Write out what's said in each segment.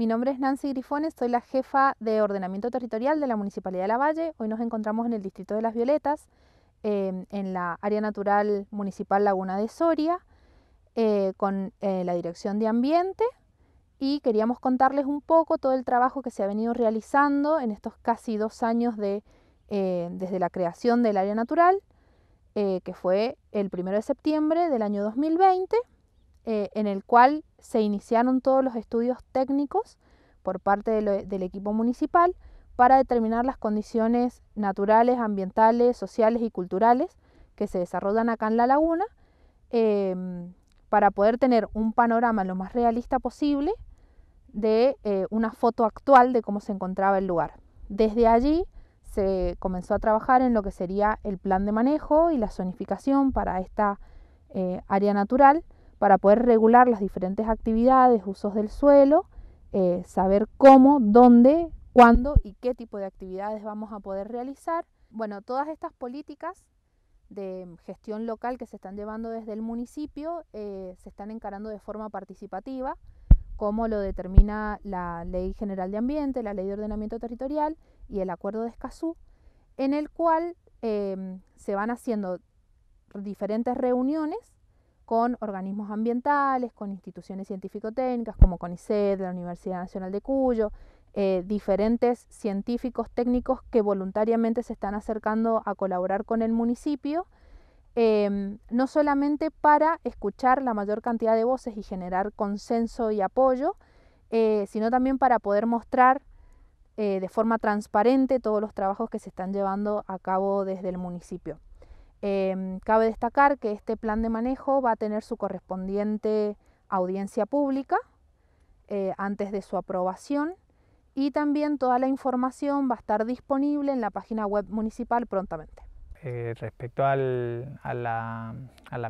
Mi nombre es Nancy Grifones, soy la jefa de ordenamiento territorial de la Municipalidad de La Valle. Hoy nos encontramos en el Distrito de Las Violetas, em, en la área natural municipal Laguna de Soria, eh, con eh, la Dirección de Ambiente y queríamos contarles un poco todo el trabajo que se ha venido realizando en estos casi dos años eh, desde la creación del área natural, que fue el 1 de septiembre del año 2020. Eh, en el cual se iniciaron todos los estudios técnicos por parte del equipo municipal para determinar las condiciones naturales, ambientales, sociales y culturales que se desarrollan acá en la laguna, em, para poder tener un panorama lo más realista posible de eh, una foto actual de cómo se encontraba el lugar. Desde allí se comenzó a trabajar en lo que sería el plan de manejo y la zonificación para esta eh, área natural, para poder regular las diferentes actividades, usos del suelo, eh, saber cómo, dónde, cuándo y qué tipo de actividades vamos a poder realizar. Bueno, todas estas políticas de gestión local que se están llevando desde el municipio eh, se están encarando de forma participativa, como lo determina la Ley General de Ambiente, la Ley de Ordenamiento Territorial y el Acuerdo de Escazú, en el cual eh, se van haciendo diferentes reuniones con organismos ambientales, con instituciones científico-técnicas como CONICET, la Universidad Nacional de Cuyo, eh, diferentes científicos técnicos que voluntariamente se están acercando a colaborar con el municipio, em, no solamente para escuchar la mayor cantidad de voces y generar consenso y apoyo, eh, sino también para poder mostrar eh, de forma transparente todos los trabajos que se están llevando a cabo desde el municipio. Em, cabe destacar que este plan de manejo va a tener su correspondiente audiencia pública eh, antes de su aprobación y también toda la información va a estar disponible en la página web municipal prontamente. Eh, respecto a, la,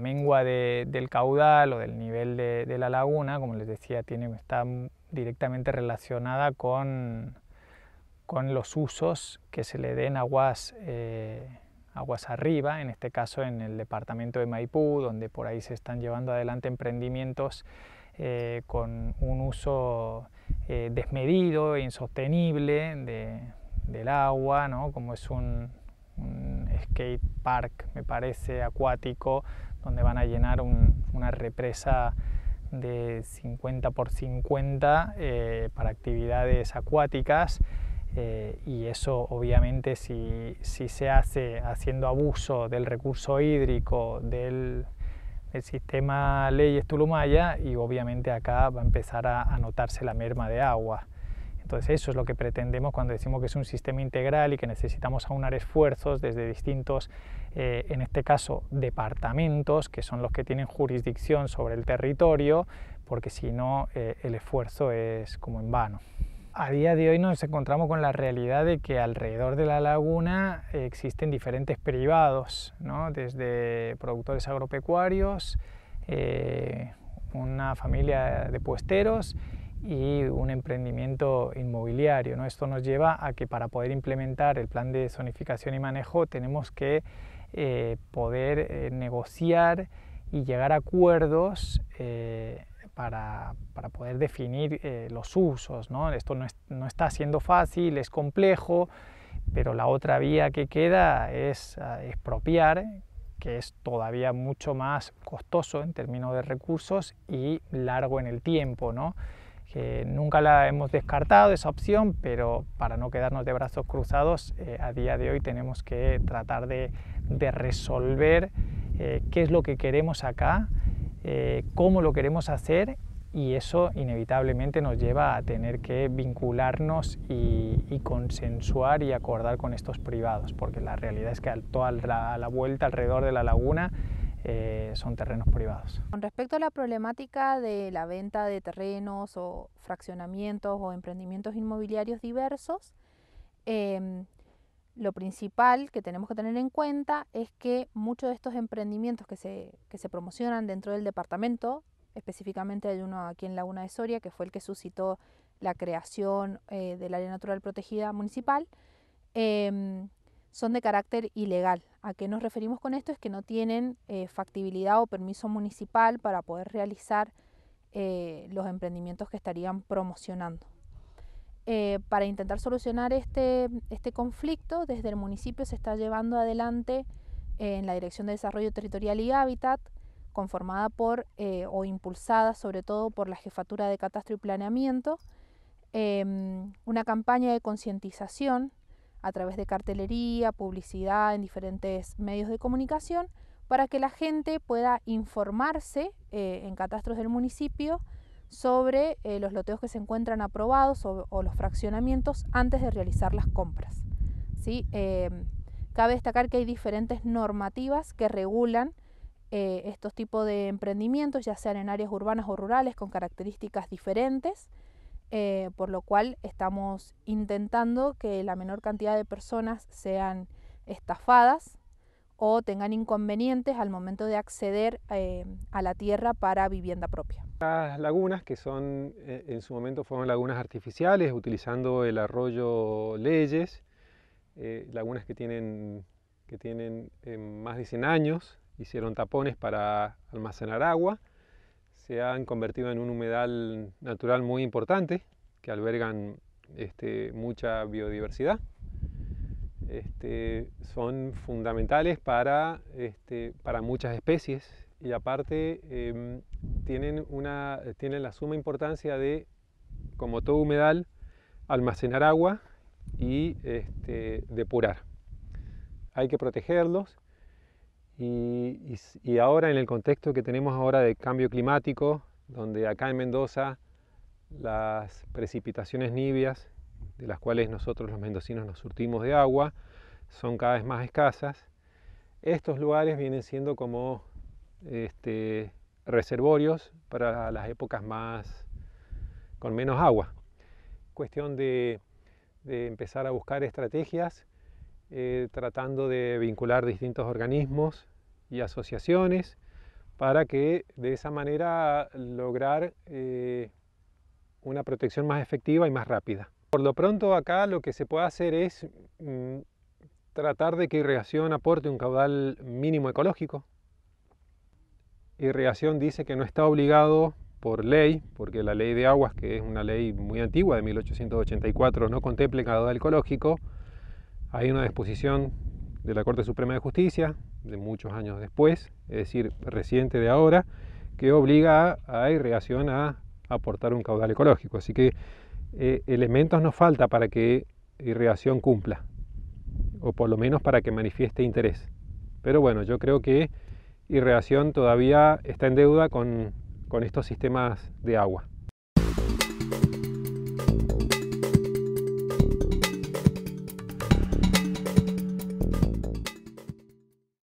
mengua del caudal o del nivel de, la laguna, como les decía, tiene, está directamente relacionada con, los usos que se le den aguas eh, aguas arriba, en este caso en el departamento de Maipú, donde por ahí se están llevando adelante emprendimientos eh, con un uso eh, desmedido e insostenible del agua, como es un, skate park, me parece, acuático, donde van a llenar una represa de 50 por 50 eh, para actividades acuáticas. Eh, y eso obviamente si, se hace haciendo abuso del recurso hídrico, del, sistema leyes Tulumaya, y obviamente acá va a empezar a, notarse la merma de agua. Entonces eso es lo que pretendemos cuando decimos que es un sistema integral y que necesitamos aunar esfuerzos desde distintos, eh, en este caso, departamentos, que son los que tienen jurisdicción sobre el territorio, porque si no, eh, el esfuerzo es como en vano a día de hoy nos encontramos con la realidad de que alrededor de la laguna existen diferentes privados, desde productores agropecuarios, eh, una familia de puesteros y un emprendimiento inmobiliario. ¿no? Esto nos lleva a que para poder implementar el plan de zonificación y manejo tenemos que eh, poder eh, negociar y llegar a acuerdos para, poder definir eh, los usos. ¿no? Esto no, está siendo fácil, es complejo, pero la otra vía que queda es ah, expropiar, que es todavía mucho más costoso en términos de recursos y largo en el tiempo. ¿no? nunca la hemos descartado esa opción, pero para no quedarnos de brazos cruzados, eh, a día de hoy tenemos que tratar de, resolver eh, qué es lo que queremos acá eh, cómo lo queremos hacer y eso inevitablemente nos lleva a tener que vincularnos y, consensuar y acordar con estos privados, porque la realidad es que a toda la, vuelta alrededor de la laguna eh, son terrenos privados. Con respecto a la problemática de la venta de terrenos o fraccionamientos o emprendimientos inmobiliarios diversos, em, lo principal que tenemos que tener en cuenta es que muchos de estos emprendimientos que se, se promocionan dentro del departamento, específicamente hay uno aquí en Laguna de Soria, que fue el que suscitó la creación eh, del área natural protegida municipal, em, son de carácter ilegal. ¿A qué nos referimos con esto? Es que no tienen eh, factibilidad o permiso municipal para poder realizar eh, los emprendimientos que estarían promocionando. Eh, para intentar solucionar este, este, conflicto, desde el municipio se está llevando adelante eh, en la Dirección de Desarrollo Territorial y Hábitat, conformada por eh, o impulsada sobre todo por la Jefatura de Catastro y Planeamiento, em, una campaña de concientización a través de cartelería, publicidad en diferentes medios de comunicación, para que la gente pueda informarse en catastros del municipio sobre eh, los loteos que se encuentran aprobados o, los fraccionamientos antes de realizar las compras. ¿sí? Eh, cabe destacar que hay diferentes normativas que regulan eh, estos tipos de emprendimientos, ya sean en áreas urbanas o rurales, con características diferentes, por lo cual estamos intentando que la menor cantidad de personas sean estafadas o tengan inconvenientes al momento de acceder eh, a la tierra para vivienda propia. Las lagunas, que son eh, en su momento fueron lagunas artificiales, utilizando el arroyo Leyes, eh, lagunas que tienen, que más de 100 años, hicieron tapones para almacenar agua, se han convertido en un humedal natural muy importante, que albergan este, mucha biodiversidad. Este, son fundamentales para, este, para muchas especies y aparte em, tienen, una, tienen la suma importancia de, como todo humedal, almacenar agua y este, depurar. Hay que protegerlos y, y, ahora en el contexto que tenemos ahora de cambio climático, donde acá en Mendoza las precipitaciones nibias de las cuales nosotros los mendocinos nos surtimos de agua, son cada vez más escasas. Estos lugares vienen siendo como este, reservorios para las épocas más con menos agua. Cuestión de, empezar a buscar estrategias, eh, tratando de vincular distintos organismos y asociaciones para que de esa manera lograr eh, una protección más efectiva y más rápida. Por lo pronto acá lo que se puede hacer es mm, tratar de que irrigación aporte un caudal mínimo ecológico. Irrigación dice que no está obligado por ley, porque la ley de aguas, que es una ley muy antigua de 1884, no contempla el caudal ecológico. Hay una disposición de la Corte Suprema de Justicia, de muchos años después, es decir, reciente de ahora, que obliga a, a irrigación a aportar un caudal ecológico. Así que eh, elementos nos falta para que irrigación cumpla, o por lo menos para que manifieste interés. Pero bueno, yo creo que irrigación todavía está en deuda con estos sistemas de agua.